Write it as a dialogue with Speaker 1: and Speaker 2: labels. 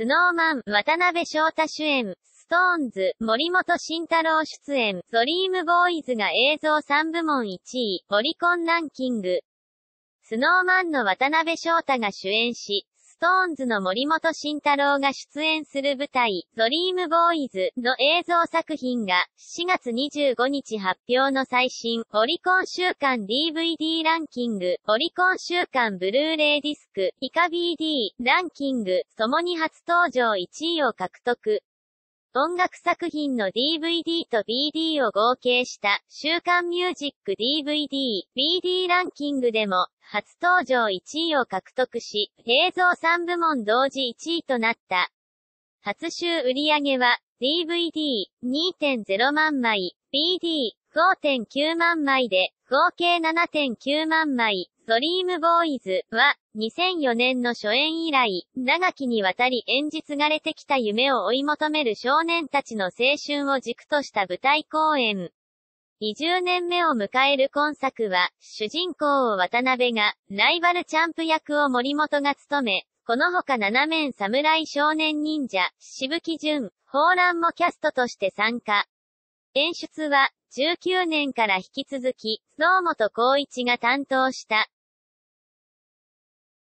Speaker 1: スノーマン、渡辺翔太主演、ストーンズ、森本慎太郎出演、ドリームボーイズが映像3部門1位、オリコンランキング。スノーマンの渡辺翔太が主演し、ストーンズの森本慎太郎が出演する舞台、ドリームボーイズの映像作品が、4月25日発表の最新、オリコン週間 DVD ランキング、オリコン週間ブルーレイディスク、イカ BD ランキング、共に初登場1位を獲得。音楽作品の DVD と BD を合計した週刊ミュージック DVD、BD ランキングでも初登場1位を獲得し、映像3部門同時1位となった。初週売上は DVD2.0 万枚、BD5.9 万枚で合計7.9万枚、ドリームボーイズは、2004年の初演以来、長きにわたり演じ継がれてきた夢を追い求める少年たちの青春を軸とした舞台公演。20年目を迎える今作は、主人公を渡辺が、ライバルチャンプ役を森本が務め、この他7面侍少年忍者、しぶき順、法乱もキャストとして参加。演出は、19年から引き続き、堂本光一が担当した、